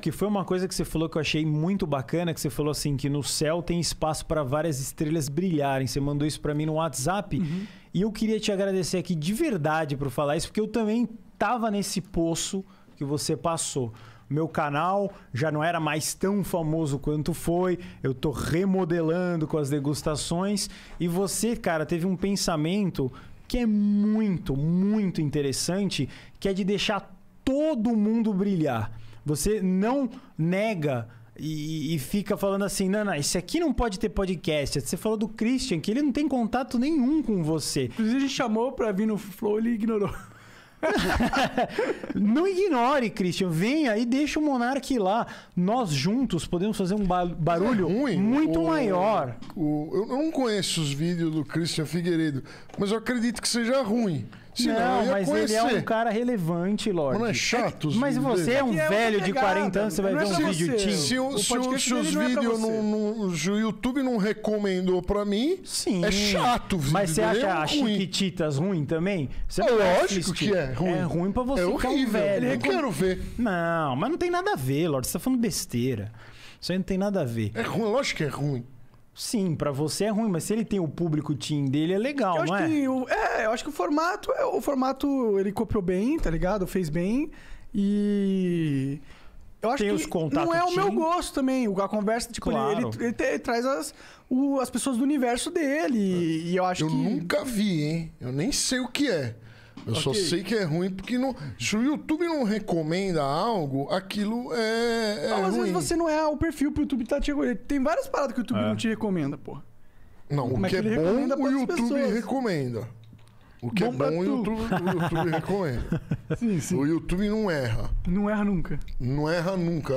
Que foi uma coisa que você falou que eu achei muito bacana, que você falou assim que no céu tem espaço para várias estrelas brilharem. Você mandou isso para mim no WhatsApp uhum. e eu queria te agradecer aqui de verdade por falar isso, porque eu também tava nesse poço que você passou meu canal já não era mais tão famoso quanto foi. Eu tô remodelando com as degustações. E você, cara, teve um pensamento que é muito, muito interessante, que é de deixar todo mundo brilhar. Você não nega e, e, fica falando assim, Nana, isso aqui não pode ter podcast. Você falou do Christian, que ele não tem contato nenhum com você. Inclusive, a gente chamou pra vir no Flow, ele ignorou. não ignore, Christian. Venha e deixa o Monark lá. Nós juntos podemos fazer um é barulho é ruim, muito o, maior. O, eu não conheço os vídeos do Christian Figueiredo, mas eu acredito que seja ruim não, mas conhecer. ele é um cara relevante, Lorde. Mano, é, é chato. mas você é um é velho de 40 anos, você vai é ver é um vídeo Se, se, o, se, se os vídeos é no, YouTube não recomendou pra mim, Sim. é chato. Mas você acha a Chiquititas ruim também? Você é lógico que é ruim. É ruim pra você é horrível. velho. Eu quero ver. Não, mas não tem nada a ver, Lorde. Você tá falando besteira. Isso aí não tem nada a ver. É ruim, lógico que é ruim. Sim, para você é ruim, mas se ele tem o público team dele, é legal, eu não acho é? Que o, é, eu acho que o formato, é, o formato ele copiou bem, tá ligado? Fez bem e eu acho tem que não é o meu gosto também. A conversa, tipo, claro. ele, ele, ele, traz as, o, as pessoas do universo dele. E, e eu acho eu que. Eu nunca vi, hein? Eu nem sei o que é. Eu okay. só sei que é ruim porque não, se o YouTube não recomenda algo, aquilo é. é não, às ruim. vezes você não é o perfil pro YouTube tá te recomendando. Tem várias paradas que o YouTube é. não te recomenda, pô. Não, o Mas é que, é bom, o YouTube pessoas. recomenda. O que bom é bom, o YouTube, o YouTube recomenda. Sim, sim. O YouTube não erra. Não erra nunca. Não erra nunca.